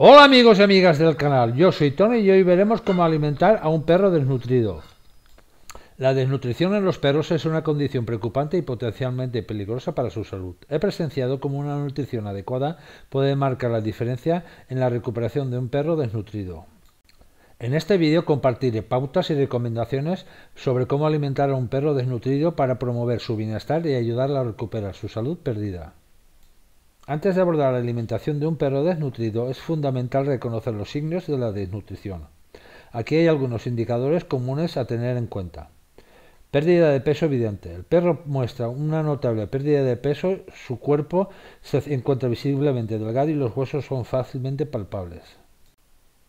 Hola amigos y amigas del canal, yo soy Tony y hoy veremos cómo alimentar a un perro desnutrido. La desnutrición en los perros es una condición preocupante y potencialmente peligrosa para su salud. He presenciado cómo una nutrición adecuada puede marcar la diferencia en la recuperación de un perro desnutrido. En este vídeo compartiré pautas y recomendaciones sobre cómo alimentar a un perro desnutrido para promover su bienestar y ayudarle a recuperar su salud perdida. Antes de abordar la alimentación de un perro desnutrido es fundamental reconocer los signos de la desnutrición. Aquí hay algunos indicadores comunes a tener en cuenta. Pérdida de peso evidente. El perro muestra una notable pérdida de peso, su cuerpo se encuentra visiblemente delgado y los huesos son fácilmente palpables.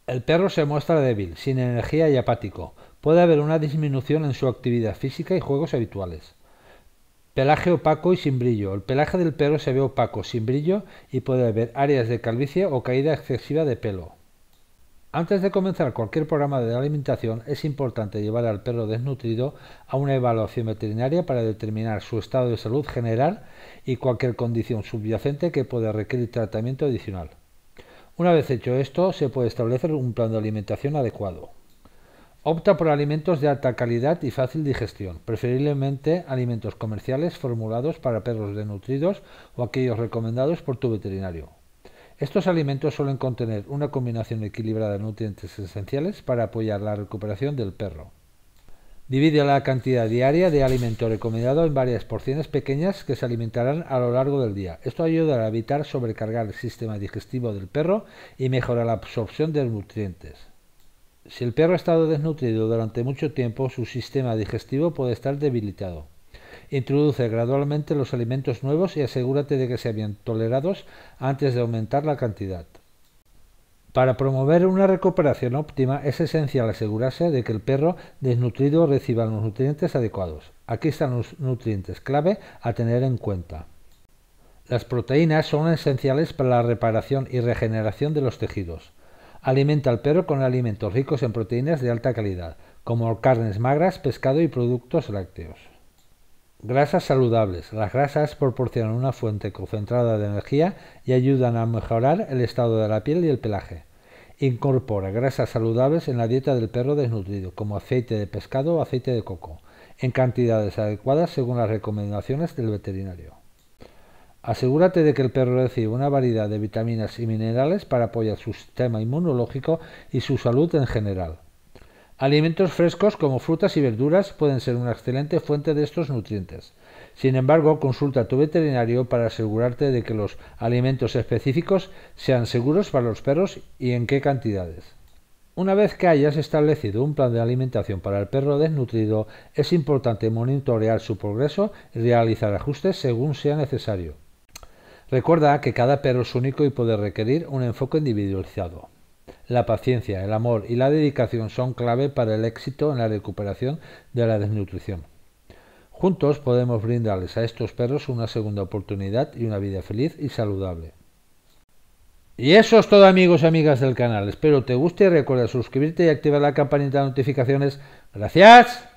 El perro se muestra débil, sin energía y apático. Puede haber una disminución en su actividad física y juegos habituales. Pelaje opaco y sin brillo. El pelaje del perro se ve opaco, sin brillo y puede haber áreas de calvicie o caída excesiva de pelo. Antes de comenzar cualquier programa de alimentación es importante llevar al perro desnutrido a una evaluación veterinaria para determinar su estado de salud general y cualquier condición subyacente que pueda requerir tratamiento adicional. Una vez hecho esto, se puede establecer un plan de alimentación adecuado. Opta por alimentos de alta calidad y fácil digestión, preferiblemente alimentos comerciales formulados para perros denutridos o aquellos recomendados por tu veterinario. Estos alimentos suelen contener una combinación equilibrada de nutrientes esenciales para apoyar la recuperación del perro. Divide la cantidad diaria de alimento recomendado en varias porciones pequeñas que se alimentarán a lo largo del día. Esto ayudará a evitar sobrecargar el sistema digestivo del perro y mejorar la absorción de nutrientes. Si el perro ha estado desnutrido durante mucho tiempo, su sistema digestivo puede estar debilitado. Introduce gradualmente los alimentos nuevos y asegúrate de que sean bien tolerados antes de aumentar la cantidad. Para promover una recuperación óptima es esencial asegurarse de que el perro desnutrido reciba los nutrientes adecuados. Aquí están los nutrientes clave a tener en cuenta. Las proteínas son esenciales para la reparación y regeneración de los tejidos. Alimenta al perro con alimentos ricos en proteínas de alta calidad, como carnes magras, pescado y productos lácteos. Grasas saludables. Las grasas proporcionan una fuente concentrada de energía y ayudan a mejorar el estado de la piel y el pelaje. Incorpora grasas saludables en la dieta del perro desnutrido, como aceite de pescado o aceite de coco, en cantidades adecuadas según las recomendaciones del veterinario. Asegúrate de que el perro reciba una variedad de vitaminas y minerales para apoyar su sistema inmunológico y su salud en general. Alimentos frescos como frutas y verduras pueden ser una excelente fuente de estos nutrientes. Sin embargo, consulta a tu veterinario para asegurarte de que los alimentos específicos sean seguros para los perros y en qué cantidades. Una vez que hayas establecido un plan de alimentación para el perro desnutrido, es importante monitorear su progreso y realizar ajustes según sea necesario. Recuerda que cada perro es único y puede requerir un enfoque individualizado. La paciencia, el amor y la dedicación son clave para el éxito en la recuperación de la desnutrición. Juntos podemos brindarles a estos perros una segunda oportunidad y una vida feliz y saludable. Y eso es todo amigos y amigas del canal. Espero te guste y recuerda suscribirte y activar la campanita de notificaciones. Gracias.